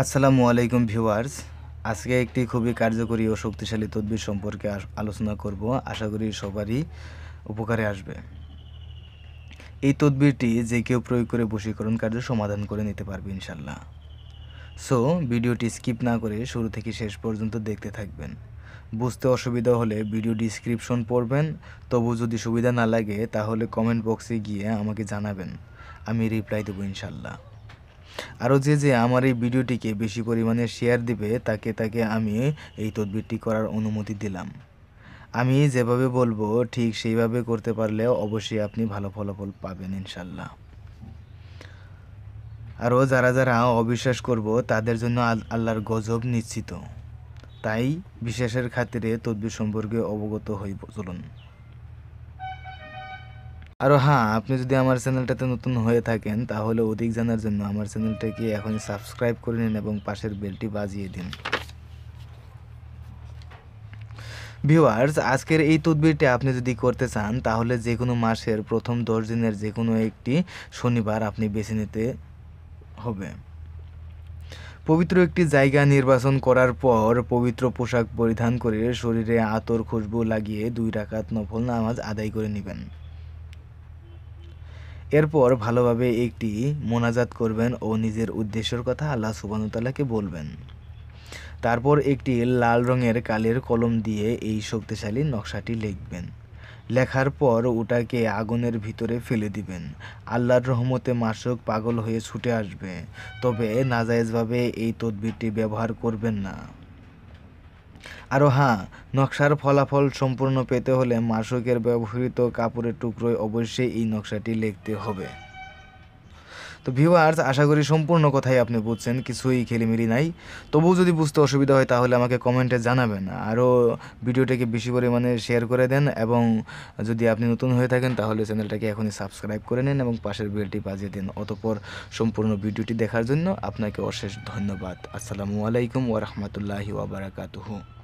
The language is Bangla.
আসসালামু আলাইকুম ভিউয়ার্স আজকে একটি খুবই কার্যকরী ও শক্তিশালী তদবির সম্পর্কে আলোচনা করব আশা করি সবারই উপকারে আসবে এই তদবিরটি যে কেউ প্রয়োগ করে বশীকরণ কার্য সমাধান করে নিতে পারবে ইনশাল্লাহ সো ভিডিওটি স্কিপ না করে শুরু থেকে শেষ পর্যন্ত দেখতে থাকবেন বুঝতে অসুবিধা হলে ভিডিও ডিসক্রিপশন পড়বেন তবু যদি সুবিধা না লাগে তাহলে কমেন্ট বক্সে গিয়ে আমাকে জানাবেন আমি রিপ্লাই দেবো ইনশাল্লাহ আরও যে যে আমার এই ভিডিওটিকে বেশি পরিমাণে শেয়ার দিবে তাকে তাকে আমি এই তদবিরটি করার অনুমতি দিলাম আমি যেভাবে বলবো ঠিক সেইভাবে করতে পারলে অবশ্যই আপনি ভালো ফলাফল পাবেন ইনশাল্লাহ আরও যারা যারা অবিশ্বাস করব তাদের জন্য আল্লাহর গজব নিশ্চিত তাই বিশ্বাসের খাতিরে তদবির সম্পর্কে অবগত হই চলুন আরও হ্যাঁ আপনি যদি আমার চ্যানেলটাতে নতুন হয়ে থাকেন তাহলে অধিক জানার জন্য আমার চ্যানেলটাকে এখনই সাবস্ক্রাইব করে নিন এবং পাশের বেলটি বাজিয়ে দিন ভিউয়ার্স আজকের এই তদবিরটি আপনি যদি করতে চান তাহলে যে কোনো মাসের প্রথম দশ দিনের যে কোনো একটি শনিবার আপনি বেছে নিতে হবে পবিত্র একটি জায়গা নির্বাচন করার পর পবিত্র পোশাক পরিধান করে শরীরে আতর খুশবু লাগিয়ে দুই রাকাত নফল নামাজ আদায় করে নেবেন এরপর ভালোভাবে একটি মোনাজাত করবেন ও নিজের উদ্দেশ্যের কথা আল্লাহ সুবানুতাল্লাহকে বলবেন তারপর একটি লাল রঙের কালের কলম দিয়ে এই শক্তিশালী নকশাটি লিখবেন লেখার পর ওটাকে আগুনের ভিতরে ফেলে দিবেন আল্লাহর রহমতে মাসক পাগল হয়ে ছুটে আসবে তবে নাজায়েজভাবে এই তদবিরটি ব্যবহার করবেন না আরও হ্যাঁ নকশার ফলাফল সম্পূর্ণ পেতে হলে মাসুকের ব্যবহৃত কাপড়ের টুকরোয় অবশ্যই এই নকশাটি লিখতে হবে তো ভিউয়ার্স আশা করি সম্পূর্ণ কথাই আপনি বুঝছেন কিছুই খেলিমিলি নাই তবু যদি বুঝতে অসুবিধা হয় তাহলে আমাকে কমেন্টে জানাবেন আরও ভিডিওটাকে বেশি পরিমাণে শেয়ার করে দেন এবং যদি আপনি নতুন হয়ে থাকেন তাহলে চ্যানেলটাকে এখনই সাবস্ক্রাইব করে নিন এবং পাশের বেলটি বাজিয়ে দিন অতপর সম্পূর্ণ ভিডিওটি দেখার জন্য আপনাকে অশেষ ধন্যবাদ আসসালামু আলাইকুম ওরহমতুল্লাহি ওবরাকাতুহু